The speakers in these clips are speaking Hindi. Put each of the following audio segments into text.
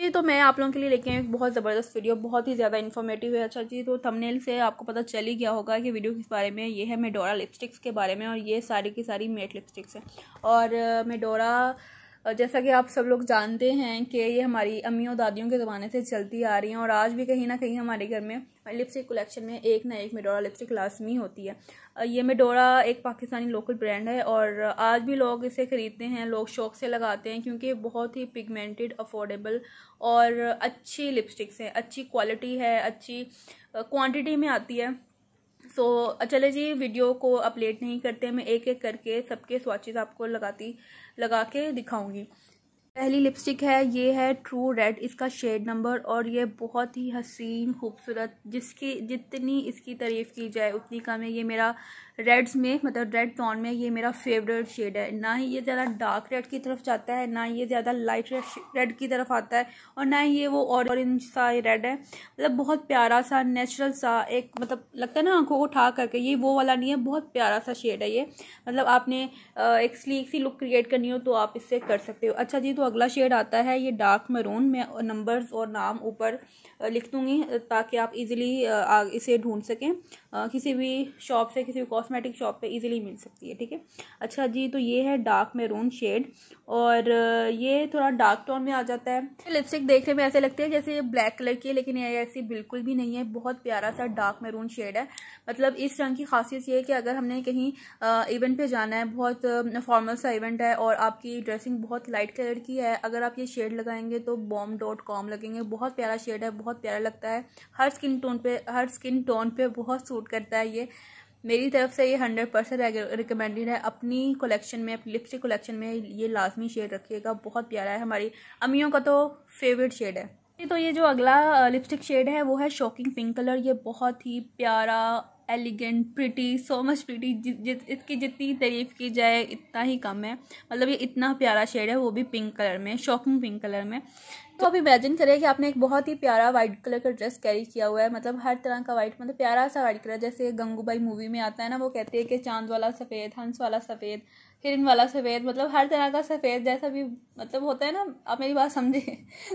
ये तो मैं आप लोगों के लिए लेके आई एक बहुत ज़बरदस्त वीडियो बहुत ही ज़्यादा इन्फॉर्मेटिव है अच्छा जी तो थंबनेल से आपको पता चल ही गया होगा कि वीडियो किस बारे में ये है मेडोरा लिपस्टिक्स के बारे में और ये सारी की सारी मेट लिपस्टिक्स हैं और मेडोरा जैसा कि आप सब लोग जानते हैं कि ये हमारी अम्मियों दादियों के ज़माने से चलती आ रही हैं और आज भी कहीं ना कहीं हमारे घर में लिपस्टिक कलेक्शन में एक ना एक मेडोरा लिपस्टिक लाजमी होती है ये मेडोरा एक पाकिस्तानी लोकल ब्रांड है और आज भी लोग इसे ख़रीदते हैं लोग शौक से लगाते हैं क्योंकि बहुत ही पिगमेंटेड अफोर्डेबल और अच्छी लिपस्टिक्स हैं अच्छी क्वालिटी है अच्छी क्वान्टिटी में आती है सो so, चले जी वीडियो को अपलेट नहीं करते मैं एक एक करके सबके स्वाचेज आपको लगाती लगा के दिखाऊंगी पहली लिपस्टिक है ये है ट्रू रेड इसका शेड नंबर और ये बहुत ही हसीन खूबसूरत जिसकी जितनी इसकी तारीफ़ की जाए उतनी कम है ये मेरा रेड्स में मतलब रेड टोन में ये मेरा फेवरेट शेड है ना ही ये ज़्यादा डार्क रेड की तरफ जाता है ना ये ज़्यादा लाइट रेड की तरफ आता है और ना ही ये वो ऑरेंज सा रेड है मतलब बहुत प्यारा सा नेचुरल सा एक मतलब लगता है ना आंखों को उठा करके ये वो वाला नहीं है बहुत प्यारा सा शेड है ये मतलब आपने एक स्लीक सी लुक क्रिएट करनी हो तो आप इससे कर सकते हो अच्छा जी तो अगला शेड आता है ये डार्क मरून मैं नंबर्स और नाम ऊपर लिख दूँगी ताकि आप इजीली इसे ढूंढ सकें किसी भी शॉप से किसी भी कॉस्ट कॉस्मेटिक शॉप पे इजीली मिल सकती है ठीक है अच्छा जी तो ये है डार्क मेरून शेड और ये थोड़ा डार्क टोन में आ जाता है लिपस्टिक देखने में ऐसे लगते हैं जैसे ये ब्लैक कलर की है लेकिन ये ऐसी बिल्कुल भी नहीं है बहुत प्यारा सा डार्क मेरून शेड है मतलब इस रंग की खासियत ये है कि अगर हमने कहीं इवेंट पर जाना है बहुत फॉर्मल सा इवेंट है और आपकी ड्रेसिंग बहुत लाइट कलर की है अगर आप ये शेड लगाएंगे तो बॉम डॉट कॉम लगेंगे बहुत प्यारा शेड है बहुत प्यारा लगता है हर स्किन टोन पे हर स्किन टोन पे बहुत सूट करता है ये मेरी तरफ से ये हंड्रेड परसेंट रिकमेंडेड है अपनी कलेक्शन में अपनी लिपस्टिक कलेक्शन में ये लाजमी शेड रखिएगा बहुत प्यारा है हमारी अमियों का तो फेवरेट शेड है तो ये जो अगला लिपस्टिक शेड है वो है शॉकिंग पिंक कलर ये बहुत ही प्यारा elegant pretty so much pretty इसकी जितनी तारीफ़ की जाए इतना ही कम है मतलब ये इतना प्यारा शेड है वो भी पिंक कलर में शॉकिंग पिंक कलर में तो आप इमेजिन करें कि आपने एक बहुत ही प्यारा वाइट कलर का ड्रेस कैरी किया हुआ है मतलब हर तरह का वाइट मतलब प्यारा सा वाइट कलर जैसे गंगूबाई मूवी में आता है ना वो कहते हैं कि चांद वाला सफ़ेद हंस वाला सफ़ेद हिरन वाला सफ़ेद मतलब हर तरह का सफ़ेद जैसा भी मतलब होता है ना आप मेरी बात समझे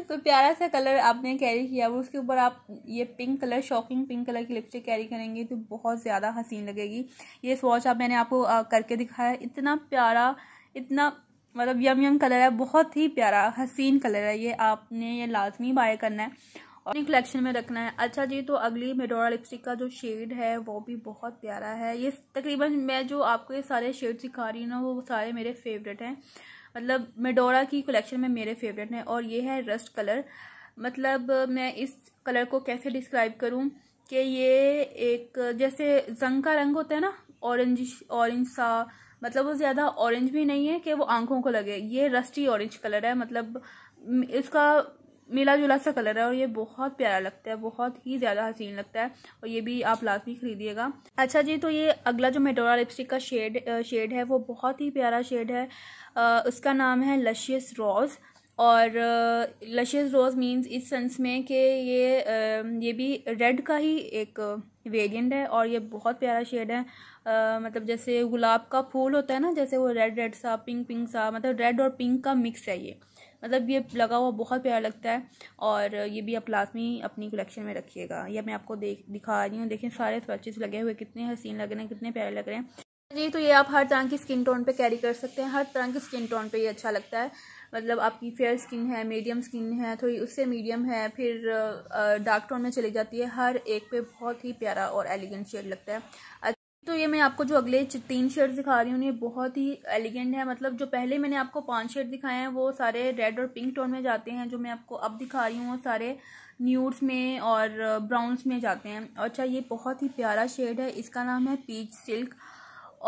तो प्यारा सा कलर आपने कैरी किया और उसके ऊपर आप ये pink colour shocking pink colour की लिपस्टिक कैरी करेंगे तो बहुत ज़्यादा हसीन लगेगी ये स्वॉच आप मैंने आपको करके दिखाया इतना प्यारा इतना मतलब यम यम कलर है बहुत ही प्यारा हसीन कलर है ये आपने ये लाजमी बाय करना है अपनी कलेक्शन में रखना है अच्छा जी तो अगली मेडोरा लिपस्टिक का जो शेड है वो भी बहुत प्यारा है ये तकरीबन मैं जो आपको ये सारे शेड सिखा रही हूँ ना वो सारे मेरे फेवरेट हैं मतलब मेडोरा की कलेक्शन में मेरे फेवरेट हैं और ये है रस्ट कलर मतलब मैं इस कलर को कैसे डिस्क्राइब करूँ कि ये एक जैसे जंग का रंग होता है ना ऑरेंज ऑरेंज सा मतलब वो ज़्यादा ऑरेंज भी नहीं है कि वो आंखों को लगे ये रस्टी ऑरेंज कलर है मतलब इसका मिला जुला सा कलर है और ये बहुत प्यारा लगता है बहुत ही ज़्यादा हसीन लगता है और ये भी आप लाजमी खरीदिएगा अच्छा जी तो ये अगला जो मेटोरा लिपस्टिक का शेड शेड है वो बहुत ही प्यारा शेड है आ, उसका नाम है लशियस रोज़ और लशियस रोज़ मींस इस सेंस में कि ये ये भी रेड का ही एक वेरियंट है और ये बहुत प्यारा शेड है आ, मतलब जैसे गुलाब का फूल होता है ना जैसे वो रेड रेड सा पिंक पिंक सा मतलब रेड और पिंक का मिक्स है ये मतलब ये लगा हुआ बहुत प्यारा लगता है और ये भी आप लाजमी अपनी कलेक्शन में रखिएगा ये मैं आपको देख दिखा रही हूँ देखें सारे स्वेचेस लगे हुए कितने हसीन लग रहे हैं कितने प्यारे लग रहे हैं जी तो ये आप हर तरह की स्किन टोन पे कैरी कर सकते हैं हर तरह की स्किन टोन पे ये अच्छा लगता है मतलब आपकी फेयर स्किन है मीडियम स्किन है थोड़ी उससे मीडियम है फिर डार्क टोन में चली जाती है हर एक पे बहुत ही प्यारा और एलिगेंट शेड लगता है तो ये मैं आपको जो अगले तीन शेड दिखा रही हूँ ये बहुत ही एलिगेंट है मतलब जो पहले मैंने आपको पांच शेड दिखाए हैं वो सारे रेड और पिंक टोन में जाते हैं जो मैं आपको अब दिखा रही हूँ वो सारे न्यूड्स में और ब्राउन्स में जाते हैं अच्छा ये बहुत ही प्यारा शेड है इसका नाम है पीच सिल्क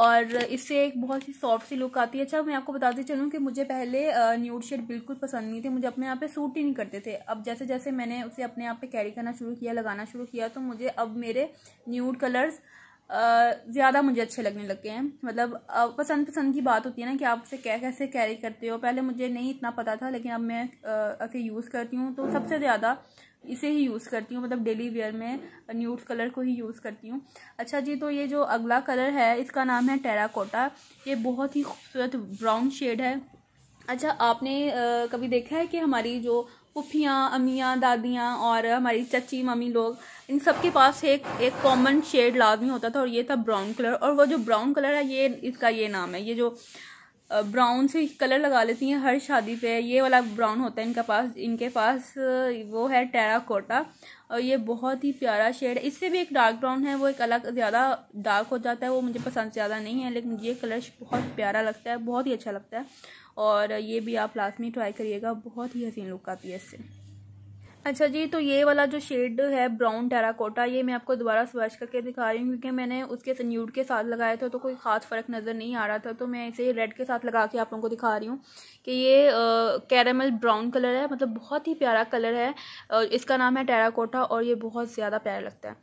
और इससे एक बहुत ही सॉफ्ट सी लुक आती है अच्छा मैं आपको बताती चलूँ कि मुझे पहले न्यूड शेड बिल्कुल पसंद नहीं थे मुझे अपने आप पे सूट ही नहीं करते थे अब जैसे जैसे मैंने उसे अपने आप पे कैरी करना शुरू किया लगाना शुरू किया तो मुझे अब मेरे न्यूड कलर्स ज़्यादा मुझे अच्छे लगने गए हैं मतलब पसंद पसंद की बात होती है ना कि आप उसे कैसे कैसे कैरी करते हो पहले मुझे नहीं इतना पता था लेकिन अब मैं अगर यूज़ करती हूँ तो सबसे ज़्यादा इसे ही यूज़ करती हूँ मतलब डेली वेयर में न्यूट कलर को ही यूज़ करती हूँ अच्छा जी तो ये जो अगला कलर है इसका नाम है टेराकोटा ये बहुत ही खूबसूरत ब्राउन शेड है अच्छा आपने आ, कभी देखा है कि हमारी जो पुफियाँ अमियाँ दादियाँ और हमारी चची मम्मी लोग इन सब के पास एक एक कॉमन शेड लाजमी होता था और ये था ब्राउन कलर और वो जो ब्राउन कलर है ये इसका ये नाम है ये जो ब्राउन से कलर लगा लेती हैं हर शादी पे ये वाला ब्राउन होता है इनका पास इनके पास वो है टेरा कोटा और ये बहुत ही प्यारा शेड है इससे भी एक डार्क ब्राउन है वो एक अलग ज़्यादा डार्क हो जाता है वो मुझे पसंद ज़्यादा नहीं है लेकिन ये कलर बहुत प्यारा लगता है बहुत ही अच्छा लगता है और ये भी आप लास्ट में ट्राई करिएगा बहुत ही हसीन लुक आती है इससे अच्छा जी तो ये वाला जो शेड है ब्राउन टेराकोटा ये मैं आपको दोबारा स्वैश करके दिखा रही हूँ क्योंकि मैंने उसके न्यूड के साथ लगाया था तो कोई ख़ास फ़र्क नज़र नहीं आ रहा था तो मैं इसे रेड के साथ लगा के आप लोगों को दिखा रही हूँ कि ये कैरामल ब्राउन कलर है मतलब बहुत ही प्यारा कलर है आ, इसका नाम है टेराकोटा और ये बहुत ज़्यादा प्यारा लगता है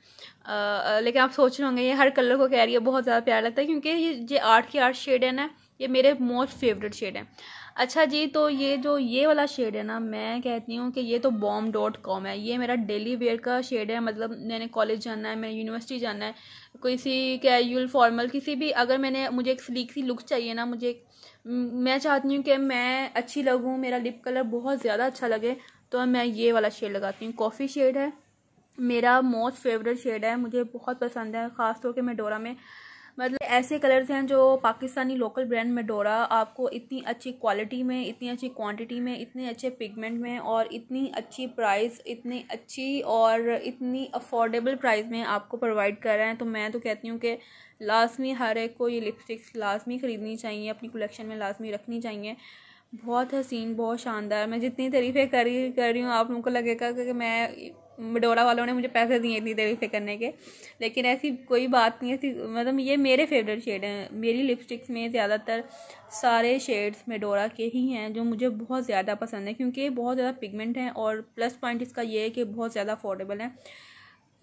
आ, लेकिन आप सोच रहे होंगे ये हर कलर को कह रही है बहुत ज़्यादा प्यारा लगता है क्योंकि ये जो आर्ट के आर्ट शेड है ना ये मेरे मोस्ट फेवरेट शेड हैं अच्छा जी तो ये जो ये वाला शेड है ना मैं कहती हूँ कि ये तो बॉम डॉट कॉम है ये मेरा डेली वेयर का शेड है मतलब मैंने कॉलेज जाना है मैंने यूनिवर्सिटी जाना है किसी कैजुअल फॉर्मल किसी भी अगर मैंने मुझे एक स्लीक सी लुक चाहिए ना मुझे मैं चाहती हूँ कि मैं अच्छी लगूँ मेरा लिप कलर बहुत ज़्यादा अच्छा लगे तो मैं ये वाला शेड लगाती हूँ कॉफ़ी शेड है मेरा मोस्ट फेवरेट शेड है मुझे बहुत पसंद है ख़ास तौर के मैं डोरा में मतलब ऐसे कलर्स हैं जो पाकिस्तानी लोकल ब्रांड मेडोरा आपको इतनी अच्छी क्वालिटी में इतनी अच्छी क्वांटिटी में इतने अच्छे पिगमेंट में और इतनी अच्छी प्राइस इतनी अच्छी और इतनी अफोर्डेबल प्राइस में आपको प्रोवाइड कर रहे हैं तो मैं तो कहती हूँ कि लाजमी हर एक को ये लिपस्टिक्स लाजमी ख़रीदनी चाहिए अपनी कलेक्शन में लाजमी रखनी चाहिए बहुत हसीन बहुत शानदार मैं जितनी तारीफ़ें कर कर रही हूँ आप लोगों को लगेगा कि मैं मडोरा वालों ने मुझे पैसे दिए इतनी देरी से करने के लेकिन ऐसी कोई बात नहीं ऐसी मतलब ये मेरे फेवरेट शेड हैं मेरी लिपस्टिक्स में ज़्यादातर सारे शेड्स मेडोरा के ही हैं जो मुझे बहुत ज़्यादा पसंद है क्योंकि बहुत ज़्यादा पिगमेंट हैं और प्लस पॉइंट इसका ये है कि बहुत ज़्यादा अफोर्डेबल है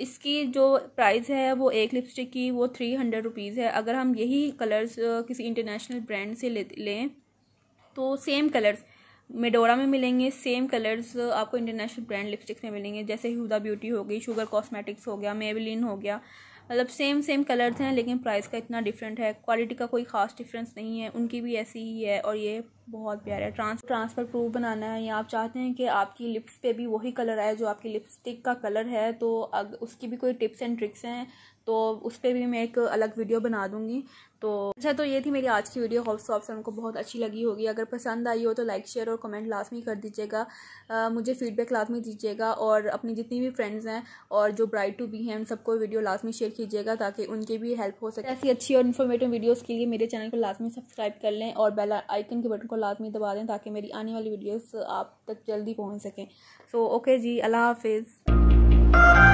इसकी जो प्राइस है वो एक लिपस्टिक की वो थ्री हंड्रेड रुपीज़ है अगर हम यही कलर्स किसी इंटरनेशनल ब्रांड से ले लें तो सेम कलर्स मेडोरा में मिलेंगे सेम कलर्स आपको इंटरनेशनल ब्रांड लिपस्टिक्स में मिलेंगे जैसे हुदा ब्यूटी हो गई शुगर कॉस्मेटिक्स हो गया मेबलिन हो गया मतलब सेम सेम कलर्स हैं लेकिन प्राइस का इतना डिफरेंट है क्वालिटी का कोई खास डिफरेंस नहीं है उनकी भी ऐसी ही है और ये बहुत प्यारा है ट्रांस ट्रांसफर प्रूफ बनाना है या आप चाहते हैं कि आपकी लिप्स पे भी वही कलर आए जो आपकी लिपस्टिक का कलर है तो अग, उसकी भी कोई टिप्स एंड ट्रिक्स हैं तो उस पर भी मैं एक अलग वीडियो बना दूँगी तो अच्छा तो ये थी मेरी आज की वीडियो होप्स तो ऑप्स उनको बहुत अच्छी लगी होगी अगर पसंद आई हो तो लाइक शेयर और कमेंट लास्ट में कर दीजिएगा मुझे फीडबैक लास्ट में दीजिएगा और अपनी जितनी भी फ्रेंड्स हैं और जो ब्राइट टू भी हैं उन सबको वीडियो लास्ट में शेयर कीजिएगा ताकि उनकी भी हेल्प हो सके ऐसी अच्छी और इन्फॉर्मेटिव वीडियोज़ के लिए मेरे चैनल को लास्ट में सब्सक्राइब कर लें और बेल आइकन के बटन को लास्ट में दबा दें ताकि मेरी आने वाली वीडियोज़ आप तक जल्दी पहुँच सकें सो ओके जी अल्लाह हाफिज़